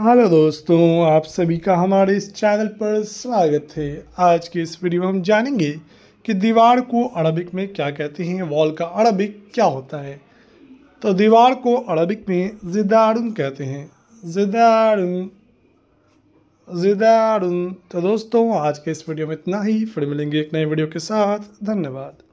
hello दोस्तों आप सभी का हमारे इस चैनल पर स्वागत है आज के इस वीडियो में हम जानेंगे कि दीवार को अरबिक में क्या कहते हैं वॉल का अरबिक क्या होता है तो दीवार को अरबिक में जिदारुन कहते हैं जिदारुन जिदारुन तो दोस्तों आज के इस वीडियो में इतना ही फिर मिलेंगे एक नए वीडियो के साथ धन्यवाद